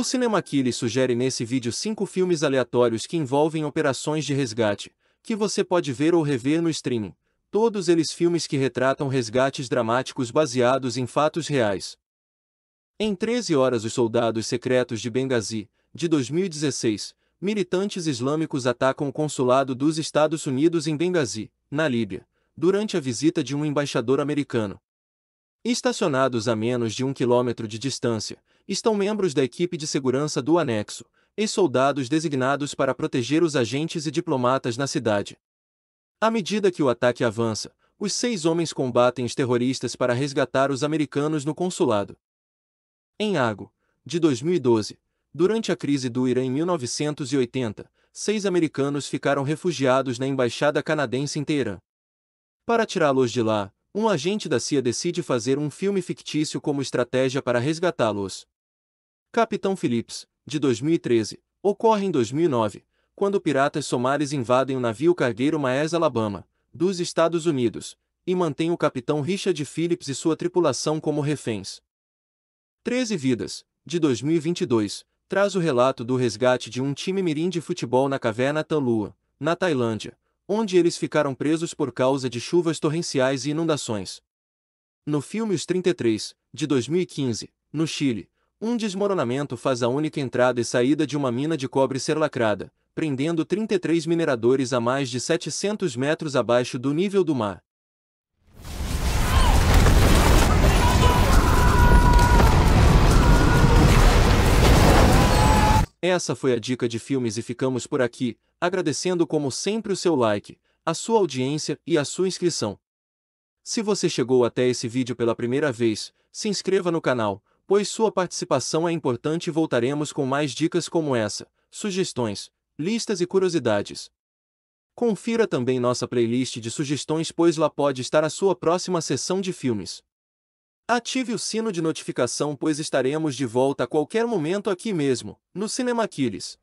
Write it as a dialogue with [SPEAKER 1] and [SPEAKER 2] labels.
[SPEAKER 1] O CinemaKilly sugere nesse vídeo 5 filmes aleatórios que envolvem operações de resgate, que você pode ver ou rever no streaming, todos eles filmes que retratam resgates dramáticos baseados em fatos reais. Em 13 horas os soldados secretos de Benghazi, de 2016, militantes islâmicos atacam o consulado dos Estados Unidos em Benghazi, na Líbia, durante a visita de um embaixador americano. Estacionados a menos de um quilômetro de distância, estão membros da equipe de segurança do anexo, ex-soldados designados para proteger os agentes e diplomatas na cidade. À medida que o ataque avança, os seis homens combatem os terroristas para resgatar os americanos no consulado. Em Ago, de 2012, durante a crise do Irã em 1980, seis americanos ficaram refugiados na embaixada canadense em Teherã. Para tirá-los de lá, um agente da CIA decide fazer um filme fictício como estratégia para resgatá-los. Capitão Phillips, de 2013, ocorre em 2009, quando piratas somares invadem o navio cargueiro Maes Alabama, dos Estados Unidos, e mantêm o capitão Richard Phillips e sua tripulação como reféns. 13 Vidas, de 2022, traz o relato do resgate de um time mirim de futebol na caverna Tanlua, na Tailândia, onde eles ficaram presos por causa de chuvas torrenciais e inundações. No filme Os 33, de 2015, no Chile, um desmoronamento faz a única entrada e saída de uma mina de cobre ser lacrada, prendendo 33 mineradores a mais de 700 metros abaixo do nível do mar. Essa foi a dica de filmes e ficamos por aqui, agradecendo como sempre o seu like, a sua audiência e a sua inscrição. Se você chegou até esse vídeo pela primeira vez, se inscreva no canal, pois sua participação é importante e voltaremos com mais dicas como essa, sugestões, listas e curiosidades. Confira também nossa playlist de sugestões, pois lá pode estar a sua próxima sessão de filmes. Ative o sino de notificação, pois estaremos de volta a qualquer momento aqui mesmo, no Cinemaquiles.